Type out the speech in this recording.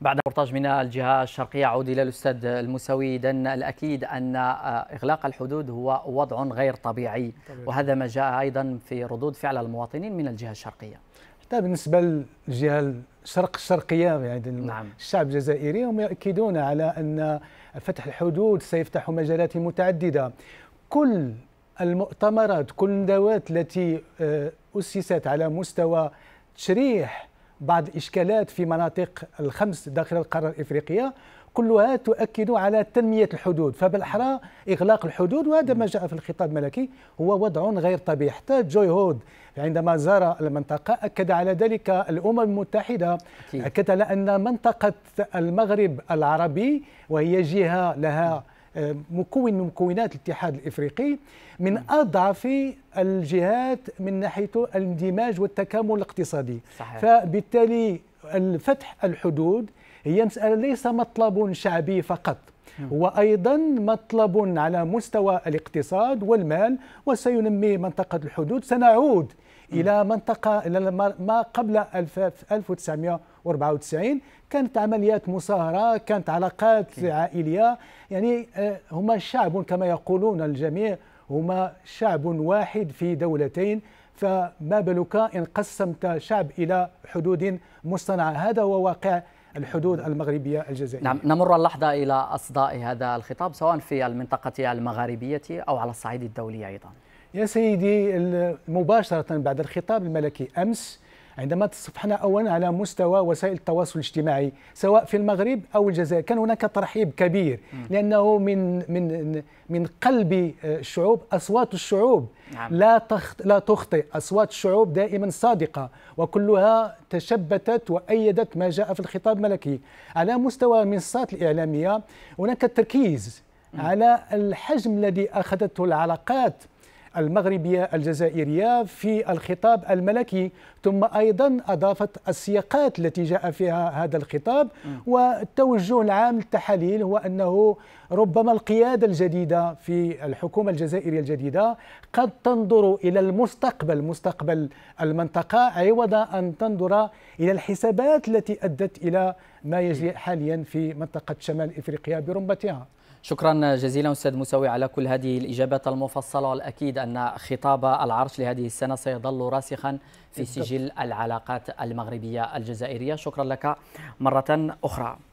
بعد ريبورتاج من الجهة الشرقية عود إلى الأستاذ المساوي إذا الأكيد أن آه، إغلاق الحدود هو وضع غير طبيعي طبيعي. وهذا ما جاء أيضا في ردود فعل المواطنين من الجهة الشرقية حتى بالنسبة للجهة الشرق الشرقية يعني نعم. الشعب الجزائري هم يؤكدون على أن فتح الحدود سيفتح مجالات متعددة كل المؤتمرات كل الندوات التي آه، أسست على مستوى تشريح بعض الإشكالات في مناطق الخمس داخل القارة الإفريقية كلها تؤكد على تنمية الحدود فبالأحرى إغلاق الحدود وهذا ما جاء في الخطاب الملكي هو وضع غير طبيعي حتى جوي هود عندما زار المنطقة أكد على ذلك الأمم المتحدة أكد على أن منطقة المغرب العربي وهي جهة لها مكون من مكونات الاتحاد الافريقي من اضعف الجهات من ناحيه الاندماج والتكامل الاقتصادي صحيح. فبالتالي الفتح الحدود هي مساله ليس مطلب شعبي فقط وايضا مطلب على مستوى الاقتصاد والمال وسينمي منطقه الحدود سنعود الى منطقه الى ما قبل 1900 94 كانت عمليات مصاهرة كانت علاقات عائلية يعني آه، هما شعب كما يقولون الجميع هما شعب واحد في دولتين فما بالك إن قسمت شعب إلى حدود مصطنعة هذا هو واقع الحدود المغربية الجزائرية نعم نمر اللحظة إلى أصداء هذا الخطاب سواء في المنطقة المغاربية أو على الصعيد الدولي أيضا يا سيدي مباشرة بعد الخطاب الملكي أمس عندما تصفحنا أولا على مستوى وسائل التواصل الاجتماعي سواء في المغرب أو الجزائر كان هناك ترحيب كبير لأنه من من من قلب آه، الشعوب أصوات الشعوب نعم. لا تخط لا تخطئ أصوات الشعوب دائما صادقة وكلها تشبتت وأيدت ما جاء في الخطاب الملكي على مستوى المنصات الإعلامية هناك تركيز على الحجم الذي أخذته العلاقات المغربية الجزائرية في الخطاب الملكي ثم أيضا أضافت السياقات التي جاء فيها هذا الخطاب والتوجه العام للتحاليل هو أنه ربما القيادة الجديدة في الحكومة الجزائرية الجديدة قد تنظر إلى المستقبل مستقبل المنطقة عوض أن تنظر إلى الحسابات التي أدت إلى ما يجري حاليا في منطقة شمال إفريقيا برمتها شكرا جزيلا استاذ مساوي على كل هذه الاجابات المفصله والاكيد ان خطاب العرش لهذه السنه سيظل راسخا في سجل العلاقات المغربيه الجزائريه شكرا لك مره اخرى